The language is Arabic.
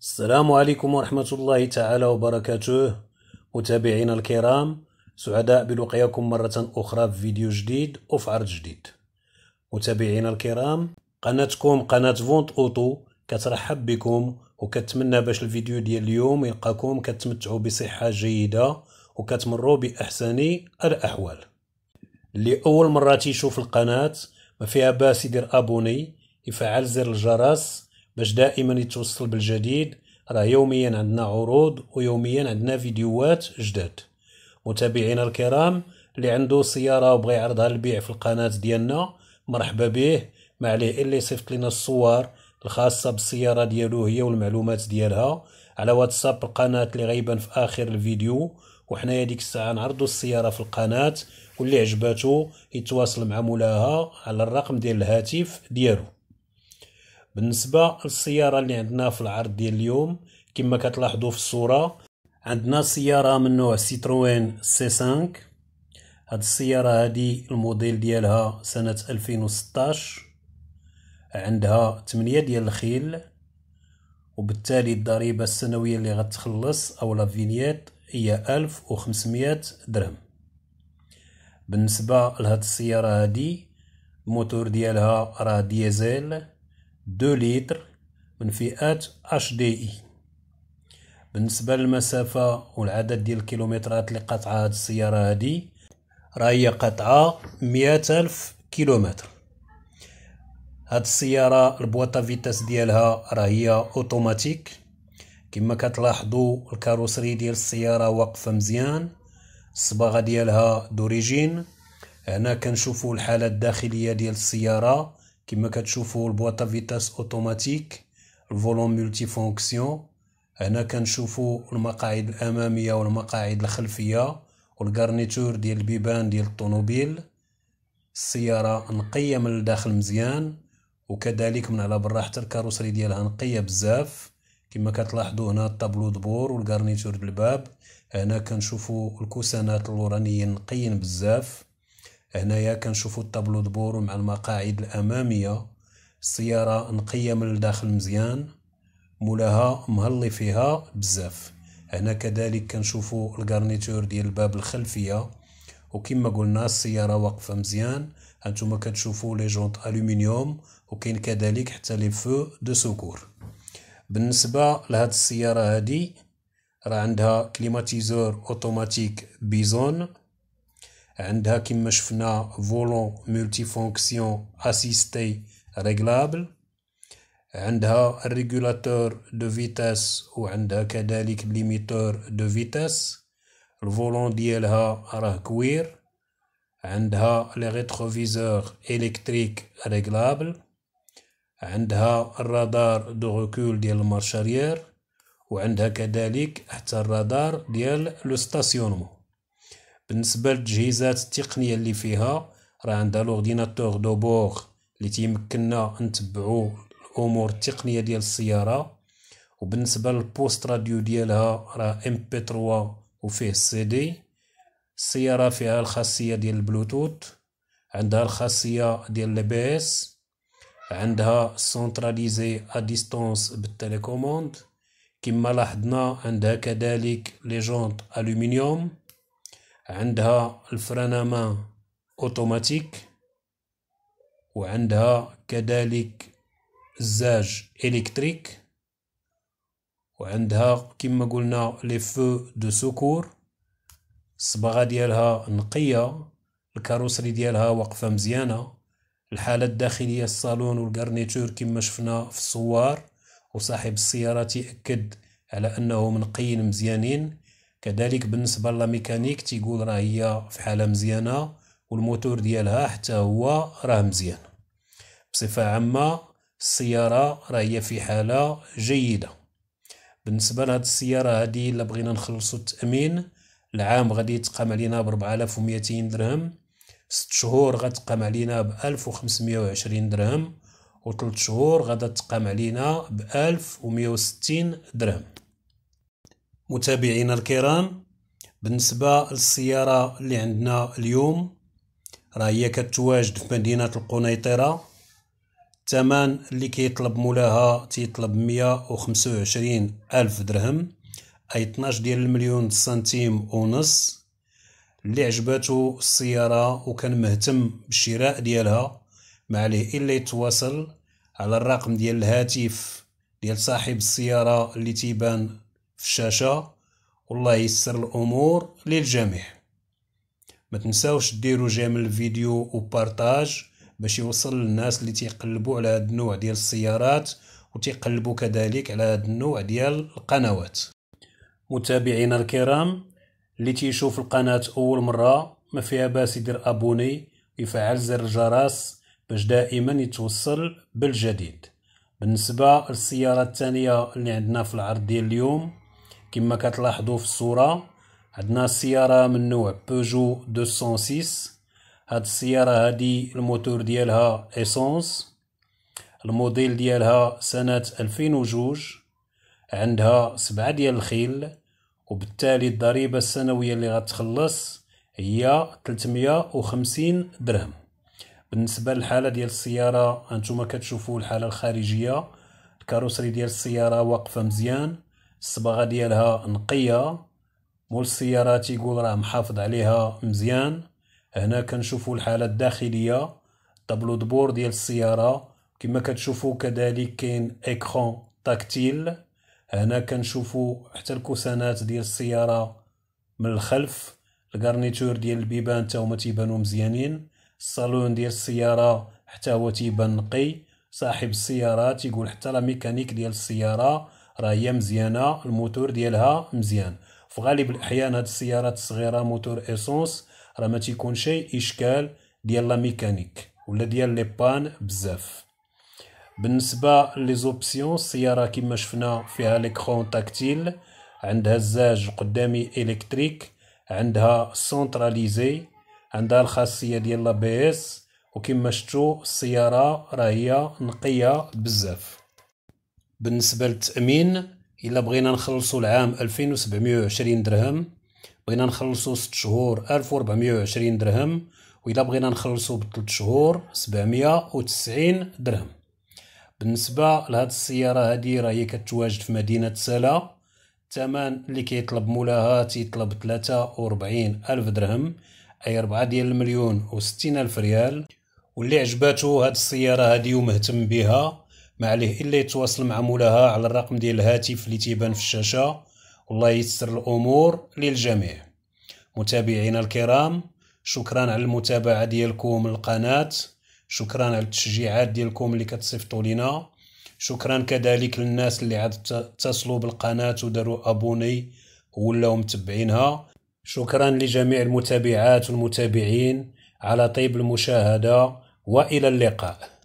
السلام عليكم ورحمة الله تعالى وبركاته متابعينا الكرام سعداء بلقياكم مرة أخرى في فيديو جديد وفي عرض جديد متابعينا الكرام قناتكم قناة فونت أوتو كترحب بكم وكتمنى باش الفيديو ديال اليوم يلقاكم كتمتعوا بصحة جيدة وكتمروا بأحسن الأحوال اللي أول مرة تيشوف القناة ما فيها باس يدير أبوني يفعل زر الجرس باش دائما يتوصل بالجديد راه يوميا عندنا عروض ويوميا عندنا فيديوهات جداد متابعينا الكرام اللي عنده سياره وبغى يعرضها للبيع في القناه ديالنا مرحبا به ما عليه الا يصيفط لنا الصور الخاصه بالسياره ديالو هي والمعلومات ديالها على واتساب القناه اللي غيبان في اخر الفيديو وحنا ديك الساعه نعرضوا السياره في القناه واللي عجباتو يتواصل مع مولاها على الرقم ديال الهاتف ديالو بالنسبة للسيارة اللي عندنا في العرض ديال اليوم كما كتلاحظوا في الصورة عندنا سيارة من نوع سيتروين سي 5 هاد السيارة هادي الموديل ديالها سنة 2016 عندها 8 ديال الخيل وبالتالي الضريبة السنوية اللي غتخلص أو لافينيات هي 1500 درهم بالنسبة لهاد السيارة هادي الموتور ديالها راه ديزل دو لتر من فئات اش دي اي بالنسبة للمسافة والعدد ديال الكيلومترات اللي قطعها هاد السيارة هادي راه هي قطعة مية ألف كيلومتر هاد السيارة البواطة فيتاس ديالها راه هي اوتوماتيك كما كتلاحظوا الكاروسري ديال السيارة واقفة مزيان الصباغة ديالها دوريجين هنا كنشوفوا الحالة الداخلية ديال السيارة كما كتشوفوا البواطه فيتاس اوتوماتيك الفولون ملتي فونكسيون هنا كنشوفوا المقاعد الاماميه والمقاعد الخلفيه والكارنيتور ديال البيبان ديال الطوموبيل السياره نقيه من الداخل مزيان وكذلك من على برا حتى الكاروسري ديالها نقيه بزاف كما كتلاحظوا هنا الطابلو دبور والكارنيتور الباب هنا كنشوفوا الكوسانات اللورانيين نقيين بزاف هنايا كنشوفوا الطابلو دبور مع المقاعد الاماميه السياره نقيه من الداخل مزيان مولاها مهلي فيها بزاف هنا كذلك كنشوفوا الكارنيتور ديال الباب الخلفيه وكما قلنا السياره واقفه مزيان هانتوما كتشوفوا لي جونط الومنيوم وكاين كذلك حتى لي فو دو سكور بالنسبه لهاد السياره هادي راه عندها كليماتيزور اوتوماتيك بيزون عندها كما شفنا فولون مولتي فونكسيون اسيستي ريغلابل عندها الريغولاتور دو فيتاس وعندها كذلك ليميتور دو فيتاس الفولون ديالها راه كوير عندها لي ريتروفيزور الكتريك ريغلابل عندها الرادار دو ركول ديال المارشاريير وعندها كذلك حتى الرادار ديال لو ستاسيونمون بالنسبة للتجهيزات التقنية اللي فيها راه عندها لورديناتور دو بور اللي تيمكننا نتبعو الامور التقنيه ديال السياره وبالنسبه للبوست راديو ديالها راه ام بي 3 وفيه السي دي السياره فيها الخاصيه ديال البلوتوث عندها الخاصيه ديال لي بي اس عندها سونتراليزي ا ديستونس بالتليكوموند كما لاحظنا عندها كذلك لي جونط الومنيوم عندها الفرنما اوتوماتيك وعندها كذلك الزاج الكتريك وعندها كما قلنا لي فو دو سكور الصبغه ديالها نقيه الكاروسري ديالها واقفه مزيانه الحاله الداخليه الصالون والكارنيتور كما شفنا في الصور وصاحب السياره تأكد على انهم نقيين مزيانين كذلك بالنسبه للميكانيك تيقول راه هي في حاله مزيانه والموتور ديالها حتى هو راه مزيان بصفه عامه السياره راه هي في حاله جيده بالنسبه لهاد السياره هادي الا بغينا نخلصو التامين العام غادي يتقام علينا آلاف وميتين درهم ست شهور غتقام علينا بألف وخمسمية وعشرين درهم و شهور غادا تقام علينا بألف ومية وستين درهم متابعينا الكرام بالنسبة للسيارة اللي عندنا اليوم راه هي كتواجد في مدينة القنيطرة الثمن اللي كيطلب مولاها تيطلب مية وخمسة وعشرين ألف درهم أي 12 ديال المليون سنتيم ونص اللي عجباتو السيارة وكان مهتم بالشراء ديالها ما عليه إلا يتواصل على الرقم ديال الهاتف ديال صاحب السيارة اللي تيبان في الشاشة والله يسر الأمور للجميع ما تنساوش ديروا جيم الفيديو وبارتاج باش يوصل للناس اللي تيقلبوا على هذا النوع ديال السيارات وتيقلبوا كذلك على هذا النوع ديال القنوات متابعينا الكرام اللي تيشوف القناة أول مرة ما فيها باس يدير أبوني ويفعل زر الجرس باش دائما يتوصل بالجديد بالنسبة للسيارة الثانية اللي عندنا في العرض ديال اليوم كما كتلاحظوا في الصوره عندنا سياره من نوع بيجو 206 هاد السياره هادي الموتور ديالها ايسونس الموديل ديالها سنه 2002 عندها سبعة ديال الخيل وبالتالي الضريبه السنويه اللي غتخلص هي 350 درهم بالنسبه للحاله ديال السياره انتم كتشوفوا الحاله الخارجيه الكاروسري ديال السياره واقفه مزيان الصباغه ديالها نقيه مول السياره تيقول راه محافظ عليها مزيان هنا كنشوفوا الحاله الداخليه طابلو دبور ديال السياره كما كتشوفوا كذلك كاين اكران تاكتيل هنا كنشوفوا حتى الكوسانات ديال السياره من الخلف الكارنيتور ديال البيبان حتى هما تيبانو مزيانين الصالون ديال السياره حتى هو تيبان نقي صاحب السياره تيقول حتى لا ميكانيك ديال السياره راه هي مزيانه الموتور ديالها مزيان في غالب الاحيان هاد السيارات الصغيره موتور ايسونس راه ما تيكون شي اشكال ديال لا ميكانيك ولا ديال لي بان بزاف بالنسبه لي زوبسيون السياره كما شفنا فيها ليكرون تاكتيل عندها الزاج قدامي الكتريك عندها سونتراليزي عندها الخاصيه ديال لا بي اس وكما شفتوا السياره راه هي نقيه بزاف بالنسبه للتامين الا بغينا نخلصو العام 2720 درهم بغينا نخلصو 6 شهور 1420 درهم وإلا بغينا نخلصو بثلاث شهور 790 درهم بالنسبة لهاد السيارة هادي راهي كتواجد في مدينة سلا الثمن اللي كيطلب مولاها تيطلب 43 ألف درهم أي 4 ديال المليون و 60 ألف ريال واللي عجباتو هاد السيارة هادي ومهتم بها ما عليه الا يتواصل مع مولاها على الرقم ديال الهاتف اللي تيبان في الشاشه والله ييسر الامور للجميع متابعينا الكرام شكرا على المتابعه ديالكم للقناه شكرا على التشجيعات ديالكم اللي كتصيفطوا لنا شكرا كذلك للناس اللي عاد اتصلوا بالقناه وداروا ابوني ولاو متبعينها شكرا لجميع المتابعات والمتابعين على طيب المشاهده والى اللقاء